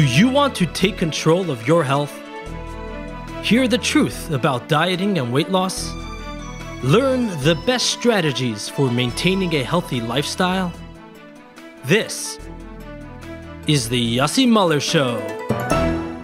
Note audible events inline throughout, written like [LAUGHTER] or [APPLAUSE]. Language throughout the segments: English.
Do you want to take control of your health? Hear the truth about dieting and weight loss? Learn the best strategies for maintaining a healthy lifestyle? This is the Yossi Muller Show.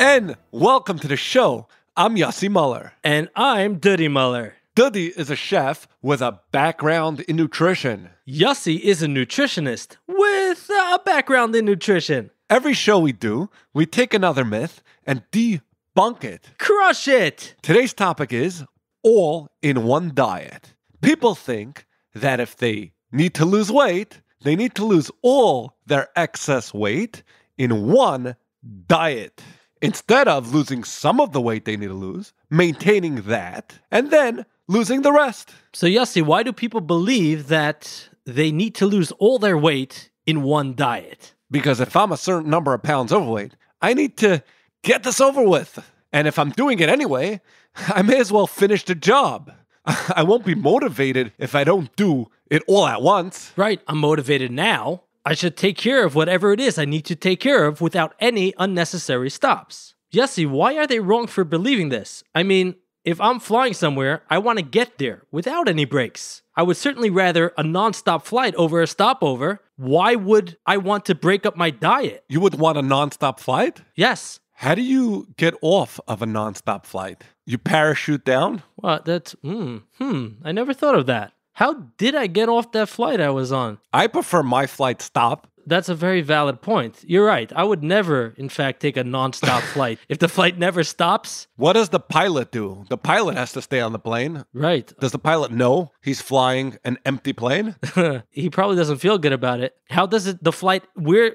And welcome to the show. I'm Yossi Muller. And I'm Dudi Muller. Dudi is a chef with a background in nutrition. Yossi is a nutritionist with a background in nutrition. Every show we do, we take another myth and debunk it. Crush it! Today's topic is all in one diet. People think that if they need to lose weight, they need to lose all their excess weight in one diet. Instead of losing some of the weight they need to lose, maintaining that, and then losing the rest. So, Yossi, why do people believe that they need to lose all their weight in one diet? because if I'm a certain number of pounds overweight, I need to get this over with. And if I'm doing it anyway, [LAUGHS] I may as well finish the job. [LAUGHS] I won't be motivated if I don't do it all at once. Right. I'm motivated now. I should take care of whatever it is I need to take care of without any unnecessary stops. Yessie, why are they wrong for believing this? I mean, if I'm flying somewhere, I want to get there without any breaks. I would certainly rather a nonstop flight over a stopover. Why would I want to break up my diet? You would want a nonstop flight? Yes. How do you get off of a nonstop flight? You parachute down? Well, that's, hmm. hmm, I never thought of that. How did I get off that flight I was on? I prefer my flight stop. That's a very valid point. You're right. I would never, in fact, take a nonstop [LAUGHS] flight. If the flight never stops, What does the pilot do? The pilot has to stay on the plane. right. Does the pilot know he's flying an empty plane? [LAUGHS] he probably doesn't feel good about it. How does it, the flight, where,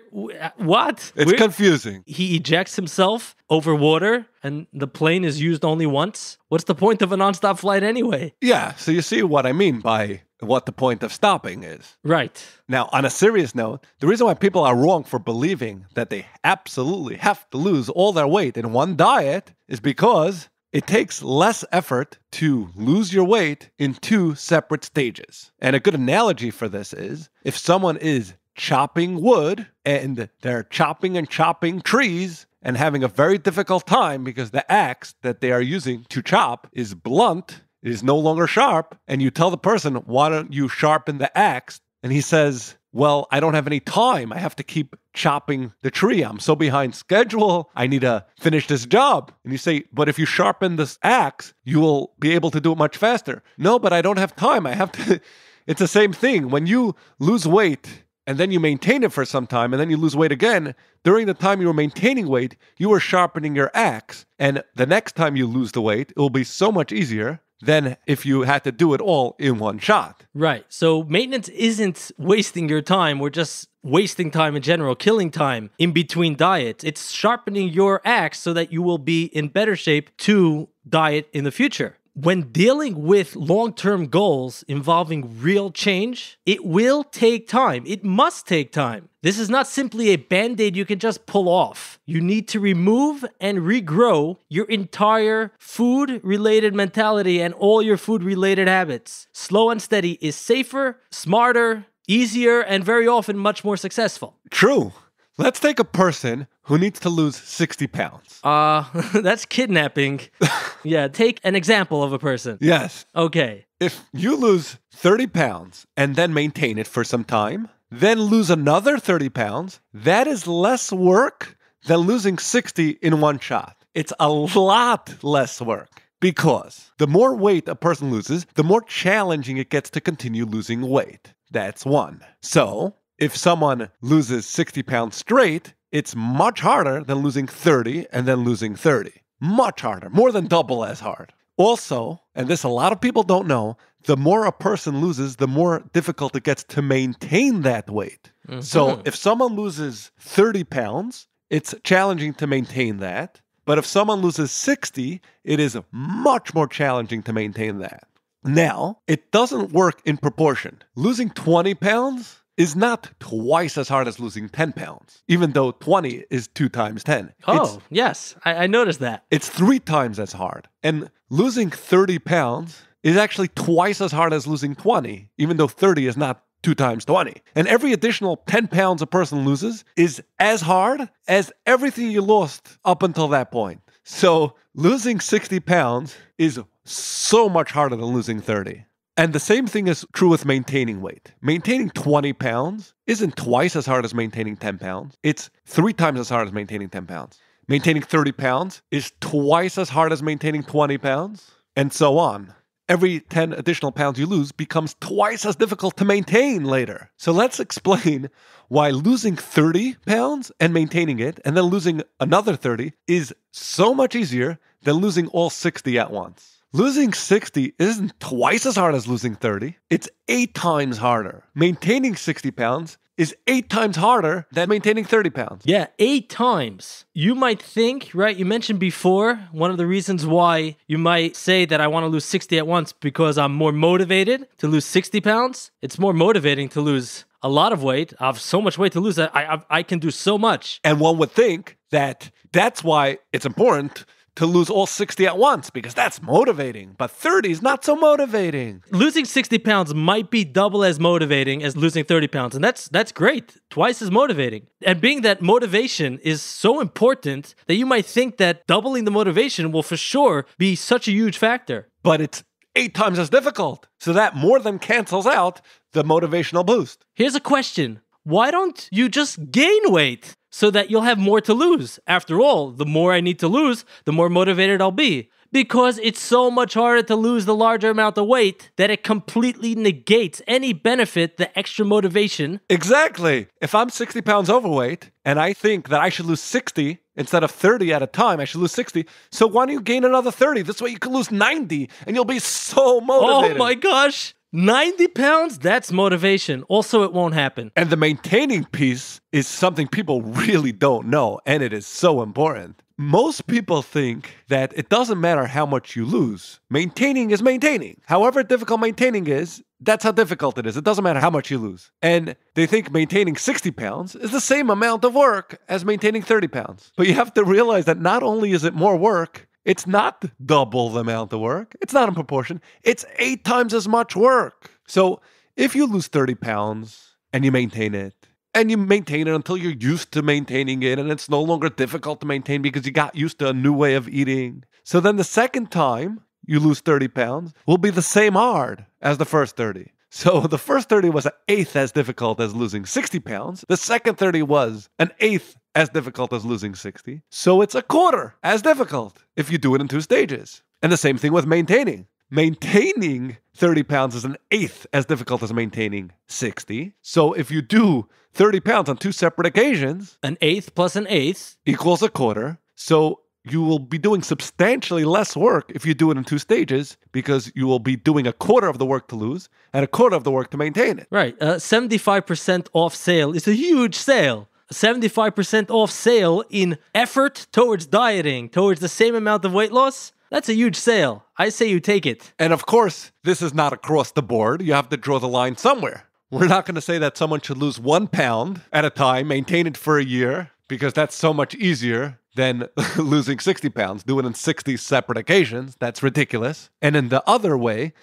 what? It's confusing. he ejects himself over water and the plane is used only once? What's the point of a nonstop flight anyway? Yeah, so you see what I mean by what the point of stopping is. Right. Now, on a serious note, the reason why people are wrong for believing that they absolutely have to lose all their weight in one diet is because it takes less effort to lose your weight in two separate stages. And a good analogy for this is if someone is chopping wood and they're chopping and chopping trees and having a very difficult time because the axe that they are using to chop is blunt it is no longer sharp, and you tell the person, why don't you sharpen the axe? And he says, well, I don't have any time. I have to keep chopping the tree. I'm so behind schedule. I need to finish this job. And you say, but if you sharpen this axe, you will be able to do it much faster. No, but I don't have time. I have to. [LAUGHS] it's the same thing. When you lose weight and then you maintain it for some time and then you lose weight again, during the time you were maintaining weight, you were sharpening your axe. And the next time you lose the weight, it will be so much easier than if you had to do it all in one shot. Right. So maintenance isn't wasting your time. We're just wasting time in general, killing time in between diets. It's sharpening your axe so that you will be in better shape to diet in the future when dealing with long term goals involving real change, it will take time. It must take time. This is not simply a band aid you can just pull off. You need to remove and regrow your entire food related mentality and all your food related habits. Slow and steady is safer, smarter, easier, and very often much more successful. True. Let's take a person who needs to lose 60 pounds. Uh, [LAUGHS] that's kidnapping. [LAUGHS] yeah, take an example of a person. Yes. Okay. If you lose 30 pounds and then maintain it for some time, then lose another 30 pounds, that is less work than losing 60 in one shot. It's a lot less work because the more weight a person loses, the more challenging it gets to continue losing weight. That's one. So, if someone loses 60 pounds straight, it's much harder than losing 30 and then losing 30. Much harder, more than double as hard. Also, and this a lot of people don't know, the more a person loses, the more difficult it gets to maintain that weight. Mm-hmm. So if someone loses 30 pounds, it's challenging to maintain that. But if someone loses 60, it is much more challenging to maintain that. Now, it doesn't work in proportion. Losing 20 pounds is not twice as hard as losing 10 pounds, even though 20 is two times 10. Oh, it's, yes. I, I noticed that. It's three times as hard. And losing 30 pounds is actually twice as hard as losing 20, even though 30 is not two times 20. And every additional 10 pounds a person loses is as hard as everything you lost up until that point. So losing 60 pounds is so much harder than losing 30. And the same thing is true with maintaining weight. Maintaining 20 pounds isn't twice as hard as maintaining 10 pounds, it's three times as hard as maintaining 10 pounds. Maintaining 30 pounds is twice as hard as maintaining 20 pounds, and so on. Every 10 additional pounds you lose becomes twice as difficult to maintain later. So let's explain why losing 30 pounds and maintaining it, and then losing another 30, is so much easier than losing all 60 at once. Losing 60 isn't twice as hard as losing 30. It's eight times harder. Maintaining 60 pounds is eight times harder than maintaining 30 pounds. Yeah, eight times. You might think, right? You mentioned before one of the reasons why you might say that I want to lose 60 at once because I'm more motivated to lose 60 pounds. It's more motivating to lose a lot of weight. I have so much weight to lose that I, I, I can do so much. And one would think that that's why it's important to lose all 60 at once because that's motivating, but 30 is not so motivating. Losing 60 pounds might be double as motivating as losing 30 pounds, and that's that's great. Twice as motivating. And being that motivation is so important that you might think that doubling the motivation will for sure be such a huge factor. But it's eight times as difficult. So that more than cancels out the motivational boost. Here's a question. Why don't you just gain weight? so that you'll have more to lose. After all, the more I need to lose, the more motivated I'll be. Because it's so much harder to lose the larger amount of weight that it completely negates any benefit, the extra motivation. Exactly. If I'm 60 pounds overweight and I think that I should lose 60 instead of 30 at a time, I should lose 60. So why don't you gain another 30? This way you can lose 90 and you'll be so oh motivated. Oh my gosh. 90 pounds, that's motivation. Also, it won't happen. And the maintaining piece is something people really don't know, and it is so important. Most people think that it doesn't matter how much you lose, maintaining is maintaining. However difficult maintaining is, that's how difficult it is. It doesn't matter how much you lose. And they think maintaining 60 pounds is the same amount of work as maintaining 30 pounds. But you have to realize that not only is it more work, it's not double the amount of work. It's not in proportion. It's eight times as much work. So if you lose 30 pounds and you maintain it, and you maintain it until you're used to maintaining it, and it's no longer difficult to maintain because you got used to a new way of eating. So then the second time you lose 30 pounds will be the same hard as the first 30. So [LAUGHS] the first 30 was an eighth as difficult as losing 60 pounds. The second 30 was an eighth as difficult as losing 60. So it's a quarter as difficult if you do it in two stages. And the same thing with maintaining. Maintaining 30 pounds is an eighth as difficult as maintaining 60. So if you do 30 pounds on two separate occasions, an eighth plus an eighth equals a quarter. So you will be doing substantially less work if you do it in two stages because you will be doing a quarter of the work to lose and a quarter of the work to maintain it. Right. Uh, 75% off sale is a huge sale. 75% off sale in effort towards dieting, towards the same amount of weight loss. That's a huge sale. I say you take it. And of course, this is not across the board. You have to draw the line somewhere. We're not going to say that someone should lose one pound at a time, maintain it for a year, because that's so much easier than [LAUGHS] losing 60 pounds. Do it in 60 separate occasions. That's ridiculous. And in the other way,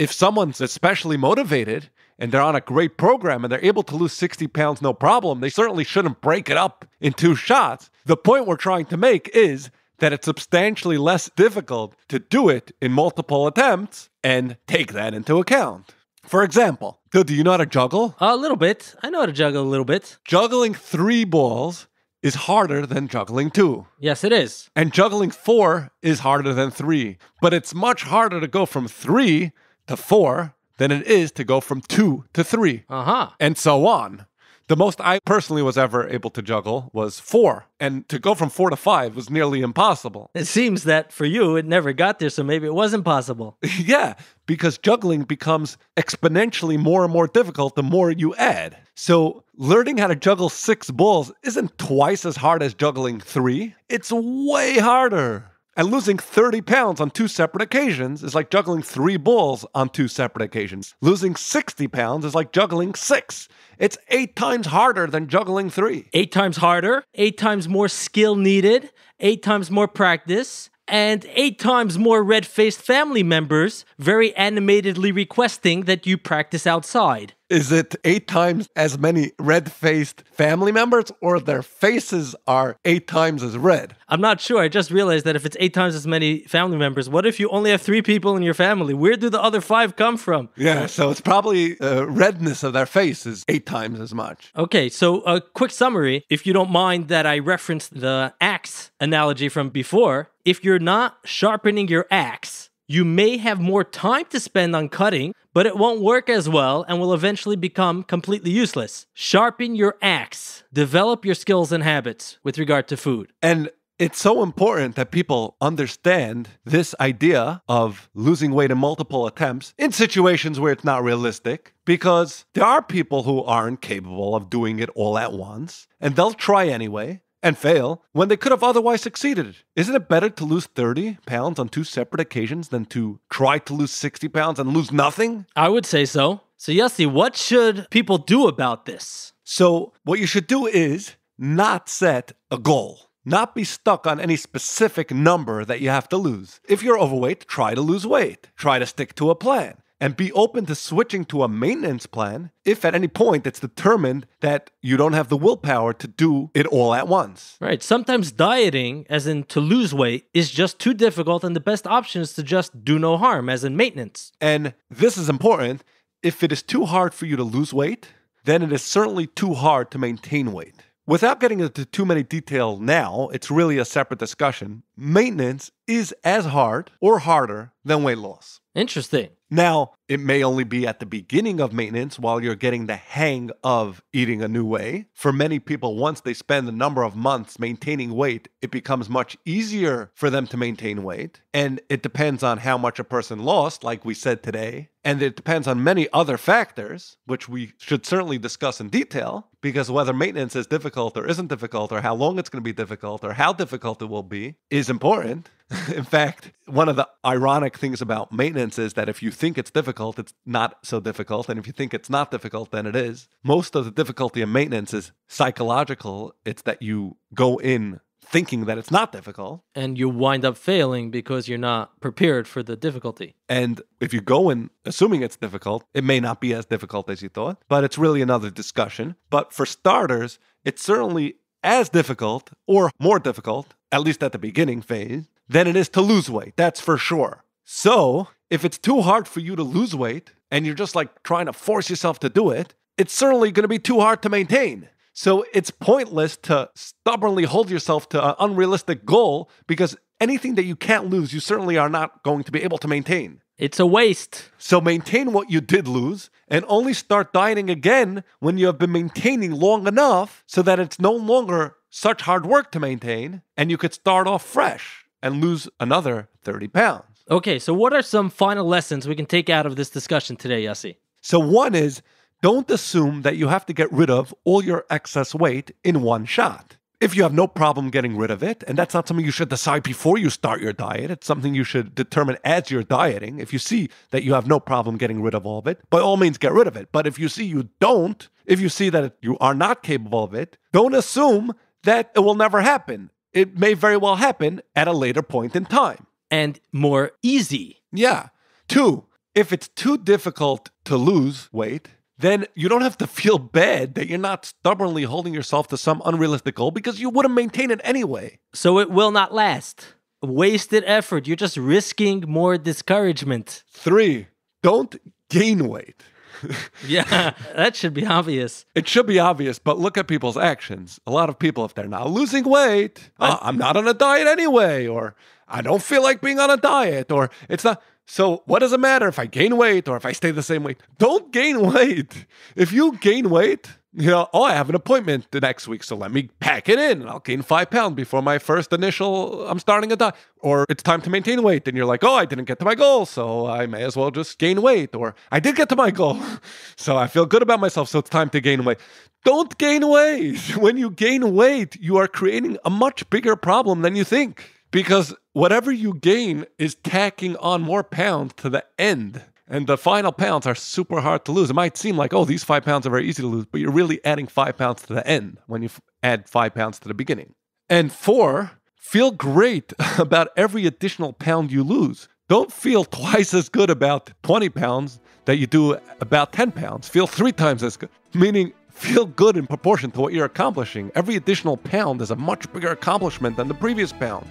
if someone's especially motivated and they're on a great program and they're able to lose 60 pounds no problem, they certainly shouldn't break it up in two shots. The point we're trying to make is that it's substantially less difficult to do it in multiple attempts and take that into account. For example, Phil, do you know how to juggle? A little bit. I know how to juggle a little bit. Juggling three balls is harder than juggling two. Yes, it is. And juggling four is harder than three. But it's much harder to go from three to four than it is to go from two to three, uh-huh. and so on. The most I personally was ever able to juggle was four, and to go from four to five was nearly impossible. It seems that for you, it never got there, so maybe it was impossible. [LAUGHS] yeah, because juggling becomes exponentially more and more difficult the more you add. So, learning how to juggle six balls isn't twice as hard as juggling three, it's way harder. And losing 30 pounds on two separate occasions is like juggling three balls on two separate occasions. Losing 60 pounds is like juggling six. It's eight times harder than juggling three. Eight times harder, eight times more skill needed, eight times more practice, and eight times more red faced family members very animatedly requesting that you practice outside. Is it eight times as many red faced family members, or their faces are eight times as red? I'm not sure. I just realized that if it's eight times as many family members, what if you only have three people in your family? Where do the other five come from? Yeah, so it's probably uh, redness of their face is eight times as much. Okay, so a quick summary, if you don't mind that I referenced the axe analogy from before. If you're not sharpening your axe, you may have more time to spend on cutting, but it won't work as well and will eventually become completely useless. Sharpen your axe. Develop your skills and habits with regard to food. And it's so important that people understand this idea of losing weight in multiple attempts in situations where it's not realistic, because there are people who aren't capable of doing it all at once, and they'll try anyway and fail when they could have otherwise succeeded. Isn't it better to lose 30 pounds on two separate occasions than to try to lose 60 pounds and lose nothing? I would say so. So, Yossi, what should people do about this? So, what you should do is not set a goal. Not be stuck on any specific number that you have to lose. If you're overweight, try to lose weight. Try to stick to a plan and be open to switching to a maintenance plan if at any point it's determined that you don't have the willpower to do it all at once. Right. Sometimes dieting, as in to lose weight, is just too difficult, and the best option is to just do no harm, as in maintenance. And this is important. If it is too hard for you to lose weight, then it is certainly too hard to maintain weight. Without getting into too many detail now, it's really a separate discussion. Maintenance is as hard or harder than weight loss. Interesting. Now, it may only be at the beginning of maintenance while you're getting the hang of eating a new way. For many people, once they spend a number of months maintaining weight, it becomes much easier for them to maintain weight. And it depends on how much a person lost, like we said today. And it depends on many other factors, which we should certainly discuss in detail, because whether maintenance is difficult or isn't difficult, or how long it's going to be difficult, or how difficult it will be, is important. [LAUGHS] in fact, one of the ironic things about maintenance is that if you think it's difficult, difficult, it's not so difficult. And if you think it's not difficult, then it is. Most of the difficulty in maintenance is psychological. It's that you go in thinking that it's not difficult. And you wind up failing because you're not prepared for the difficulty. And if you go in assuming it's difficult, it may not be as difficult as you thought, but it's really another discussion. But for starters, it's certainly as difficult or more difficult, at least at the beginning phase, than it is to lose weight. That's for sure. So if it's too hard for you to lose weight and you're just like trying to force yourself to do it, it's certainly going to be too hard to maintain. So it's pointless to stubbornly hold yourself to an unrealistic goal because anything that you can't lose, you certainly are not going to be able to maintain. It's a waste. So maintain what you did lose and only start dieting again when you have been maintaining long enough so that it's no longer such hard work to maintain and you could start off fresh and lose another 30 pounds. Okay, so what are some final lessons we can take out of this discussion today, Yassi? So, one is don't assume that you have to get rid of all your excess weight in one shot. If you have no problem getting rid of it, and that's not something you should decide before you start your diet, it's something you should determine as you're dieting. If you see that you have no problem getting rid of all of it, by all means get rid of it. But if you see you don't, if you see that you are not capable of it, don't assume that it will never happen. It may very well happen at a later point in time and more easy. Yeah. Two, if it's too difficult to lose weight, then you don't have to feel bad that you're not stubbornly holding yourself to some unrealistic goal because you wouldn't maintain it anyway. So it will not last. Wasted effort. You're just risking more discouragement. Three, don't gain weight. [LAUGHS] yeah, [LAUGHS] that should be obvious. It should be obvious, but look at people's actions. A lot of people, if they're not losing weight, uh, I'm not on a diet anyway, or I don't feel like being on a diet or it's not. So, what does it matter if I gain weight or if I stay the same weight? Don't gain weight. If you gain weight, you know, oh, I have an appointment the next week, so let me pack it in and I'll gain five pounds before my first initial, I'm starting a diet. Or it's time to maintain weight, and you're like, oh, I didn't get to my goal, so I may as well just gain weight. Or I did get to my goal, [LAUGHS] so I feel good about myself, so it's time to gain weight. Don't gain weight. [LAUGHS] When you gain weight, you are creating a much bigger problem than you think because whatever you gain is tacking on more pounds to the end. And the final pounds are super hard to lose. It might seem like, oh, these five pounds are very easy to lose, but you're really adding five pounds to the end when you f- add five pounds to the beginning. And four, feel great [LAUGHS] about every additional pound you lose. Don't feel twice as good about 20 pounds that you do about 10 pounds. Feel three times as good, meaning feel good in proportion to what you're accomplishing. Every additional pound is a much bigger accomplishment than the previous pound.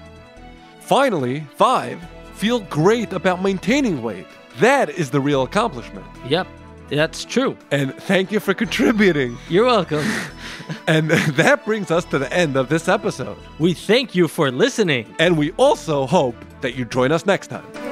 Finally, five, feel great about maintaining weight. That is the real accomplishment. Yep, that's true. And thank you for contributing. You're welcome. [LAUGHS] and that brings us to the end of this episode. We thank you for listening. And we also hope that you join us next time.